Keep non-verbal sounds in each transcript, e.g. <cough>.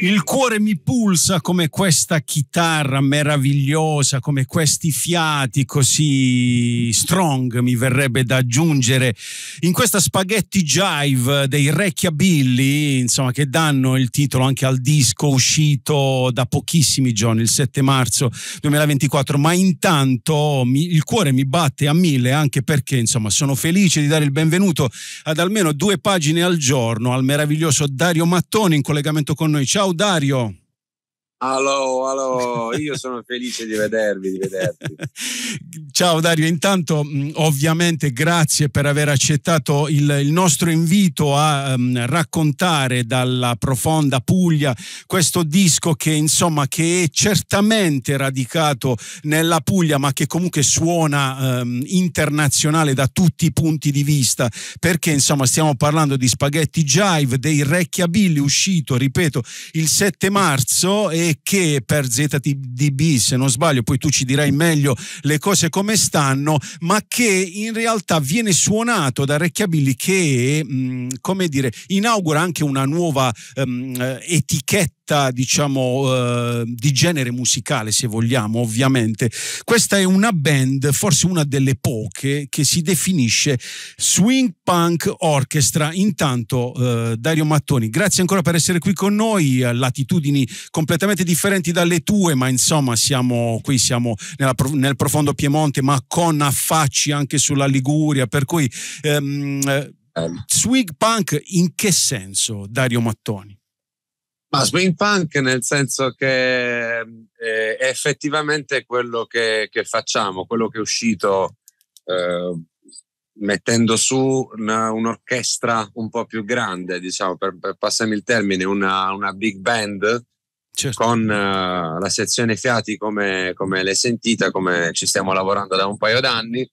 Il cuore mi pulsa come questa chitarra meravigliosa, come questi fiati così strong, mi verrebbe da aggiungere, in questa spaghetti jive dei Recchiabilli, insomma, che danno il titolo anche al disco uscito da pochissimi giorni, il 7 marzo 2024, ma intanto mi, il cuore mi batte a mille anche perché, insomma, sono felice di dare il benvenuto ad almeno due pagine al giorno al meraviglioso Dario Mattoni in collegamento con noi. Ciao Ciao Dario. Allo, allo, io sono felice di vedervi, di vederti. <laughs> Ciao Dario, intanto ovviamente grazie per aver accettato il, il nostro invito a um, raccontare dalla profonda Puglia questo disco che insomma che è certamente radicato nella Puglia ma che comunque suona um, internazionale da tutti i punti di vista perché insomma stiamo parlando di Spaghetti Jive dei Recchiabilli uscito, ripeto, il 7 marzo e che per ZTDB, se non sbaglio, poi tu ci dirai meglio le cose come stanno, ma che in realtà viene suonato da Recchiabilli che, mh, mm, come dire, inaugura anche una nuova mh, ehm, etichetta scelta, diciamo, eh, di genere musicale, se vogliamo, ovviamente. Questa è una band, forse una delle poche, che si definisce Swing Punk Orchestra. Intanto, eh, Dario Mattoni, grazie ancora per essere qui con noi, latitudini completamente differenti dalle tue, ma insomma siamo qui, siamo nella, nel profondo Piemonte, ma con affacci anche sulla Liguria, per cui... Ehm, Swig Punk in che senso, Dario Mattoni? Ma swing punk nel senso che eh, è effettivamente quello che, che, facciamo, quello che è uscito eh, mettendo su una, un'orchestra un po' più grande, diciamo, per, per passarmi il termine, una, una big band certo. con eh, la sezione fiati come, come l'hai sentita, come ci stiamo lavorando da un paio d'anni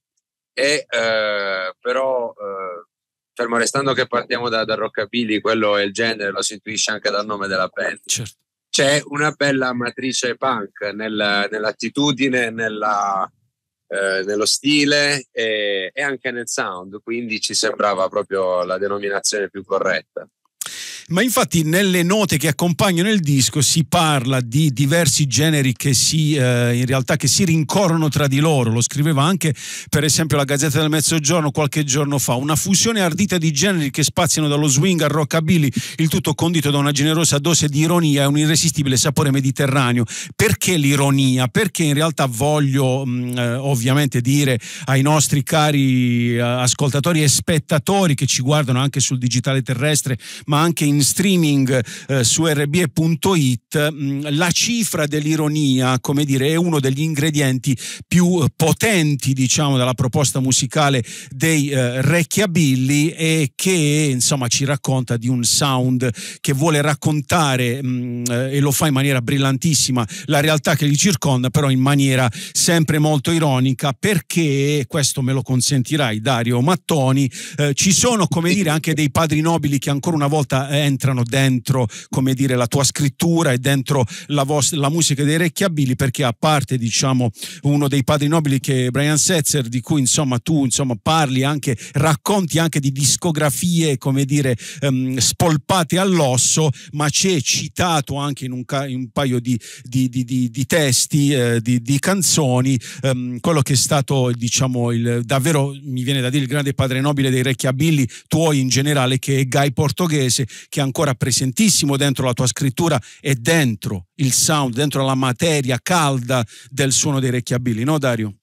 e eh, fermo restando che partiamo da, da rockabilly, quello è il genere, lo si intuisce anche dal nome della band. Certo. C'è una bella matrice punk nel, nell'attitudine, nella, eh, nello stile e, e anche nel sound, quindi ci sembrava proprio la denominazione più corretta ma infatti nelle note che accompagnano il disco si parla di diversi generi che si, eh, in realtà che si rincorrono tra di loro, lo scriveva anche per esempio la Gazzetta del Mezzogiorno qualche giorno fa, una fusione ardita di generi che spaziano dallo swing al rockabilly, il tutto condito da una generosa dose di ironia e un irresistibile sapore mediterraneo. Perché l'ironia? Perché in realtà voglio mh, mm, eh, ovviamente dire ai nostri cari eh, ascoltatori e spettatori che ci guardano anche sul digitale terrestre, ma anche in in streaming eh, su rb.it, mm, la cifra dell'ironia, come dire, è uno degli ingredienti più eh, potenti, diciamo, della proposta musicale dei eh, Recchiabilli e che, insomma, ci racconta di un sound che vuole raccontare mh, mm, eh, e lo fa in maniera brillantissima la realtà che li circonda, però in maniera sempre molto ironica perché questo me lo consentirai Dario Mattoni, eh, ci sono, come dire, anche dei padri nobili che ancora una volta eh, entrano dentro, come dire, la tua scrittura e dentro la, vos- la musica dei Recchiabili, perché a parte, diciamo, uno dei padri nobili che è Brian Setzer, di cui insomma tu insomma, parli anche, racconti anche di discografie, come dire, ehm, spolpate all'osso, ma c'è citato anche in un, ca- in un paio di, di, di, di testi, eh, di, canzoni, ehm, quello che è stato, diciamo, il, davvero, mi viene da dire, il grande padre nobile dei Recchiabili, tuoi in generale, che è Guy Portoghese, che è ancora presentissimo dentro la tua scrittura e dentro il sound, dentro la materia calda del suono dei recchiabili, no Dario?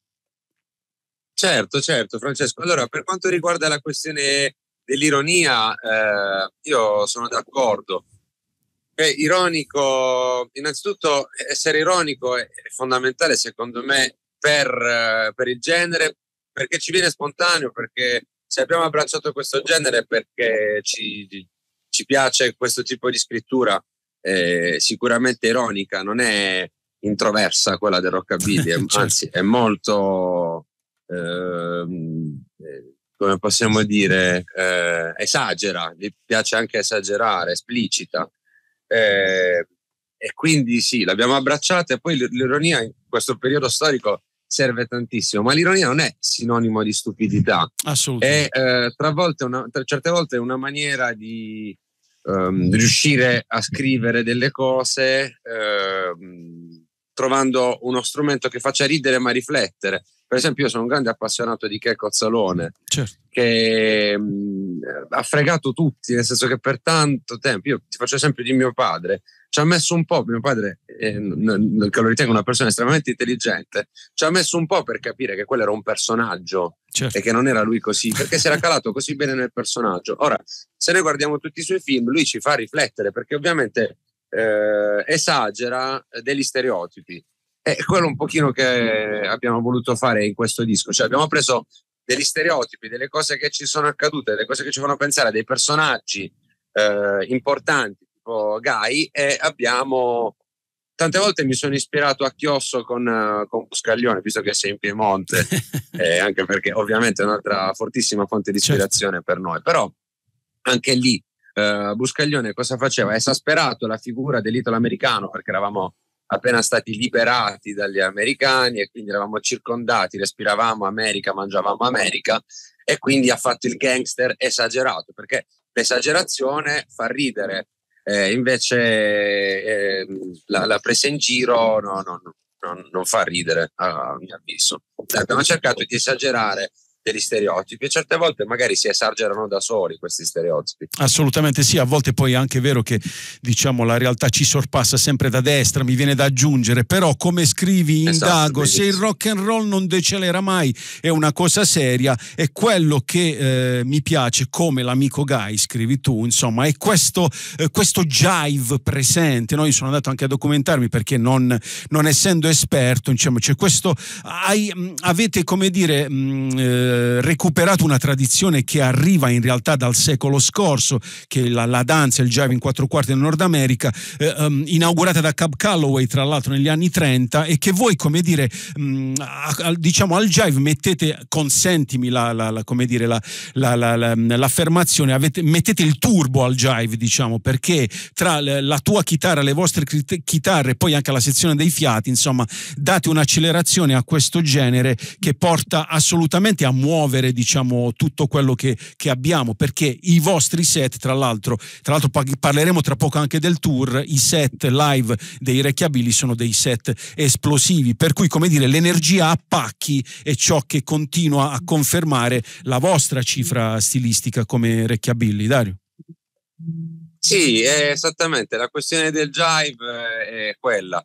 Certo, certo Francesco. Allora, per quanto riguarda la questione dell'ironia, eh, io sono d'accordo. Beh, ironico, innanzitutto essere ironico è fondamentale secondo me per, per il genere, perché ci viene spontaneo, perché se abbiamo abbracciato questo genere è perché ci, ci piace questo tipo di scrittura, eh, sicuramente ironica, non è introversa quella del rockabilly, <laughs> certo. anzi è molto, ehm, eh, come possiamo dire, eh, esagera, gli piace anche esagerare, esplicita. Eh, e quindi sì, l'abbiamo abbracciata e poi l'ironia in questo periodo storico serve tantissimo, ma l'ironia non è sinonimo di stupidità. Assolutamente. È eh, volte una, tra, certe volte è una maniera di ehm, riuscire a scrivere delle cose ehm, trovando uno strumento che faccia ridere ma riflettere. Per esempio, io sono un grande appassionato di Che Cozzalone, certo. che mh, mm, ha fregato tutti, nel senso che per tanto tempo, io ti faccio esempio di mio padre, ci ha messo un po', mio padre, eh, che lo ritengo una persona estremamente intelligente, ci ha messo un po' per capire che quello era un personaggio certo. e che non era lui così, <laughs> perché si era calato così bene nel personaggio. Ora, se noi guardiamo tutti i suoi film, lui ci fa riflettere, perché ovviamente eh, esagera eh, degli stereotipi. È quello un pochino che abbiamo voluto fare in questo disco, cioè abbiamo preso degli stereotipi, delle cose che ci sono accadute, delle cose che ci fanno pensare a dei personaggi eh, importanti, tipo Guy, e abbiamo... Tante volte mi sono ispirato a Chiosso con, con Buscaglione, visto che sei in Piemonte, <laughs> eh, anche perché ovviamente è un'altra fortissima fonte di certo. ispirazione certo. per noi, però anche lì Uh, Buscaglione cosa faceva? Esasperato la figura dell'italo americano perché eravamo appena stati liberati dagli americani e quindi eravamo circondati, respiravamo America, mangiavamo America e quindi ha fatto il gangster esagerato perché l'esagerazione fa ridere, eh, invece eh, la, la, presa in giro no, no, no, non fa ridere a mio avviso. Abbiamo ecco, cercato di esagerare degli stereotipi e certe volte magari si esagerano da soli questi stereotipi. Assolutamente sì, a volte poi è anche vero che diciamo la realtà ci sorpassa sempre da destra, mi viene da aggiungere, però come scrivi in esatto, Dago, se il rock and roll non decelera mai è una cosa seria, e quello che eh, mi piace come l'amico Guy, scrivi tu, insomma, è questo, eh, questo jive presente, no? io sono andato anche a documentarmi perché non, non essendo esperto, diciamo, c'è questo, hai, mm, avete come dire... Mh, mm, eh, eh, recuperato una tradizione che arriva in realtà dal secolo scorso, che è la, la danza, il jive in quattro quarti del Nord America, eh, um, inaugurata da Cab Calloway tra l'altro negli anni 30 e che voi, come dire, mh, mm, a, a, diciamo al jive mettete, consentimi la, la, la come dire, l'affermazione, avete, mettete il turbo al jive, diciamo, perché tra la tua chitarra, le vostre chitarre e poi anche la sezione dei fiati, insomma, date un'accelerazione a questo genere che porta assolutamente a muovere diciamo, tutto quello che, che, abbiamo, perché i vostri set, tra l'altro, tra l'altro parleremo tra poco anche del tour, i set live dei Recchiabili sono dei set esplosivi, per cui come dire l'energia a pacchi è ciò che continua a confermare la vostra cifra stilistica come recchiabili Dario. Sì, esattamente, la questione del jive eh, è quella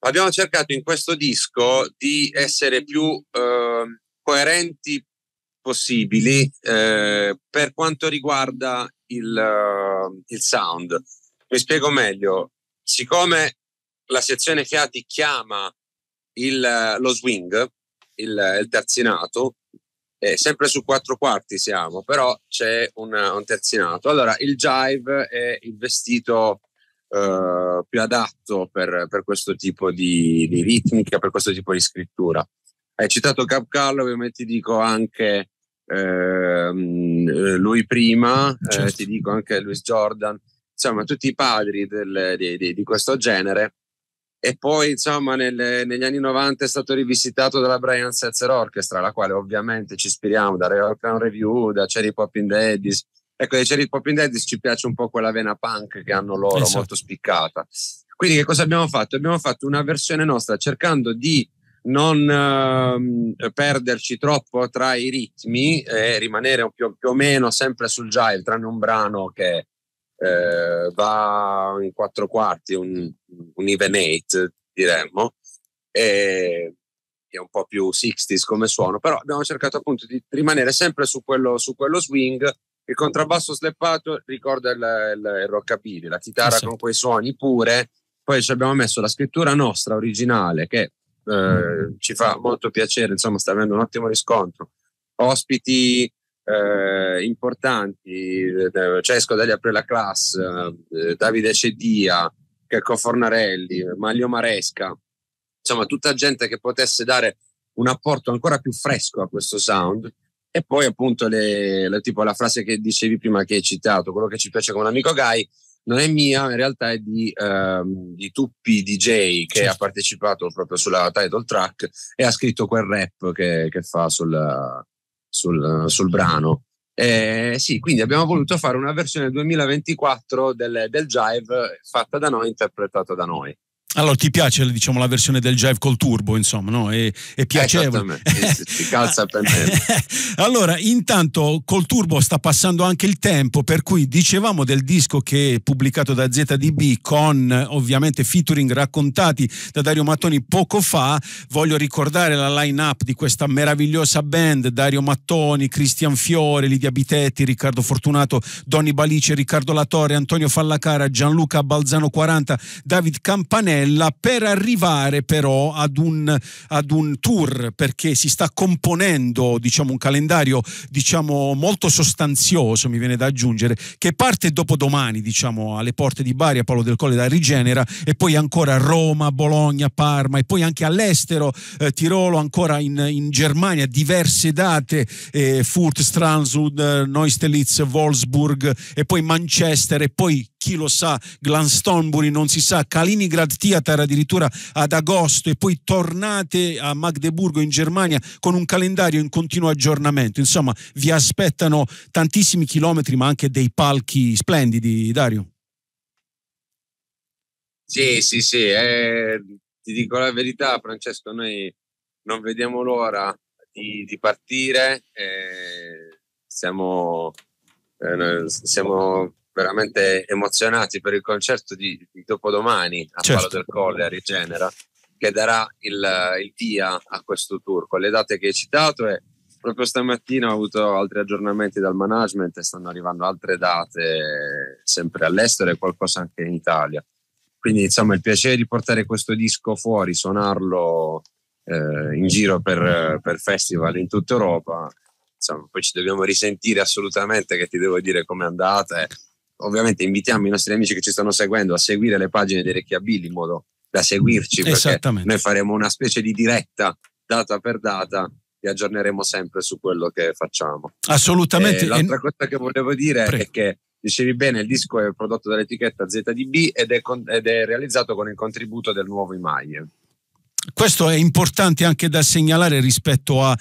abbiamo cercato in questo disco di essere più eh, coerenti possibili eh, per quanto riguarda il, uh, il sound. Mi spiego meglio, siccome la sezione fiati chiama il, eh, lo swing, il, eh, il terzinato, eh, sempre su quattro quarti siamo, però c'è un, un terzinato. Allora, il jive è il vestito eh, più adatto per, per questo tipo di, di, ritmica, per questo tipo di scrittura. Hai citato Cap Capcarlo, ovviamente ti dico anche ehm, eh, lui prima, eh, certo. eh, ti dico anche Louis Jordan, insomma tutti i padri del, di, di, di, questo genere. E poi, insomma, nel, negli anni 90 è stato rivisitato dalla Brian Setzer Orchestra, la quale ovviamente ci ispiriamo, da Ray Orcan Review, da Cherry Popping Daddies. Ecco, dei Cherry Popping Daddies ci piace un po' quella vena punk che hanno loro, esatto. molto spiccata. Quindi che cosa abbiamo fatto? Abbiamo fatto una versione nostra cercando di non ehm, perderci troppo tra i ritmi e rimanere più, più, o meno sempre sul jive, tranne un brano che eh, va in quattro quarti, un, un even eight diremmo, e è un po' più 60s come suono, però abbiamo cercato appunto di rimanere sempre su quello, su quello swing. Il contrabbasso sleppato ricorda il, il, il rockabilly, la chitarra esatto. con quei suoni pure. Poi ci abbiamo messo la scrittura nostra originale che eh, ci fa molto piacere, insomma sta avendo un ottimo riscontro. Ospiti eh, importanti, eh, Cesco Dagli apre la classe, eh, Davide Cedia, Checco Fornarelli, Maglio Maresca, insomma tutta gente che potesse dare un apporto ancora più fresco a questo sound. E poi appunto le, le, tipo la frase che dicevi prima che hai citato, quello che ci piace con un amico Guy, non è mia, in realtà è di, ehm, di Tuppi DJ che certo. ha partecipato proprio sulla title track e ha scritto quel rap che, che fa sul, sul, sul brano. Eh, sì, quindi abbiamo voluto fare una versione 2024 del, del Jive fatta da noi, interpretata da noi. Allora, ti piace diciamo, la versione del Jive col turbo, insomma, no? È, è eh, piacevole. Ti calza per me. <laughs> allora, intanto col turbo sta passando anche il tempo, per cui dicevamo del disco che è pubblicato da ZDB con ovviamente featuring raccontati da Dario Mattoni poco fa. Voglio ricordare la line-up di questa meravigliosa band, Dario Mattoni, Cristian Fiore, Lidia Bitetti, Riccardo Fortunato, Donny Balice, Riccardo Latore, Antonio Fallacara, Gianluca Balzano 40, David Campanelli Barcellona per arrivare però ad un, ad un tour perché si sta componendo diciamo, un calendario diciamo, molto sostanzioso, mi viene da aggiungere, che parte dopodomani diciamo, alle porte di Bari, a Paolo del Colle da Rigenera e poi ancora a Roma, Bologna, Parma e poi anche all'estero, eh, Tirolo, ancora in, in, Germania, diverse date, eh, Furt, Stransud, eh, Neustelitz, Wolfsburg e poi Manchester e poi chi lo sa, Glanstonbury non si sa, Kaliningrad Theater addirittura ad agosto e poi tornate a Magdeburgo in Germania con un calendario in continuo aggiornamento. Insomma, vi aspettano tantissimi chilometri ma anche dei palchi splendidi, Dario. Sì, sì, sì, eh, ti dico la verità Francesco, noi non vediamo l'ora di, di partire, eh, siamo, eh, siamo veramente emozionati per il concerto di, di dopodomani a certo. Palo del Colle a Rigenera, che darà il, il, via a questo tour con le date che hai citato e proprio stamattina ho avuto altri aggiornamenti dal management e stanno arrivando altre date sempre all'estero e qualcosa anche in Italia. Quindi insomma il piacere di portare questo disco fuori, suonarlo eh, in giro per, per festival in tutta Europa insomma, poi ci dobbiamo risentire assolutamente che ti devo dire come è andata. Eh ovviamente invitiamo i nostri amici che ci stanno seguendo a seguire le pagine di Recchiabilli in modo da seguirci perché noi faremo una specie di diretta data per data e aggiorneremo sempre su quello che facciamo assolutamente e l'altra cosa che volevo dire Prego. è che dicevi bene il disco è prodotto dall'etichetta ZDB ed è, con, ed è realizzato con il contributo del nuovo Imaie questo è importante anche da segnalare rispetto a,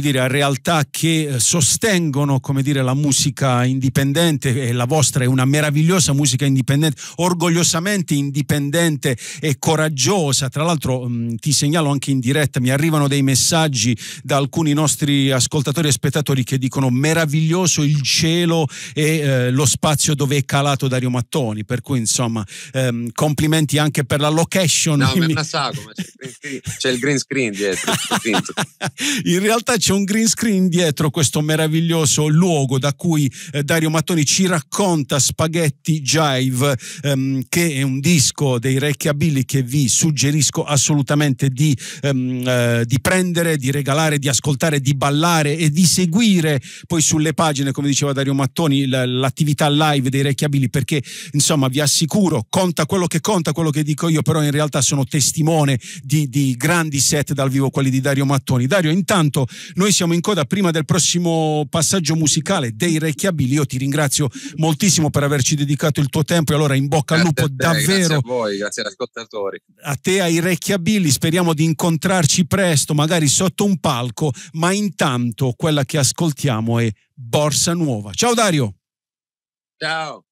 dire, a realtà che eh, sostengono dire, la musica indipendente e la vostra è una meravigliosa musica indipendente, orgogliosamente indipendente e coraggiosa. Tra l'altro mh, mm, ti segnalo anche in diretta, mi arrivano dei messaggi da alcuni nostri ascoltatori e spettatori che dicono meraviglioso il cielo e eh, lo spazio dove è calato Dario Mattoni, per cui insomma ehm, complimenti anche per la location. No, ma è una sagoma c'è il green screen dietro. <laughs> In realtà c'è un green screen dietro questo meraviglioso luogo da cui eh, Dario Mattoni ci racconta Spaghetti Jive, ehm, che è un disco dei Recchiabili che vi suggerisco assolutamente di, ehm, eh, di prendere, di regalare, di ascoltare, di ballare e di seguire poi sulle pagine, come diceva Dario Mattoni, l'attività live dei Recchiabili perché insomma vi assicuro conta quello che conta, quello che dico io, però in realtà sono testimone di di, di, grandi set dal vivo, quelli di Dario Mattoni. Dario, intanto noi siamo in coda prima del prossimo passaggio musicale dei Recchiabili. Io ti ringrazio moltissimo per averci dedicato il tuo tempo e allora in bocca grazie al lupo te, davvero. Grazie a voi, grazie agli ascoltatori. A te, ai Recchiabili, speriamo di incontrarci presto, magari sotto un palco, ma intanto quella che ascoltiamo è Borsa Nuova. Ciao Dario! Ciao!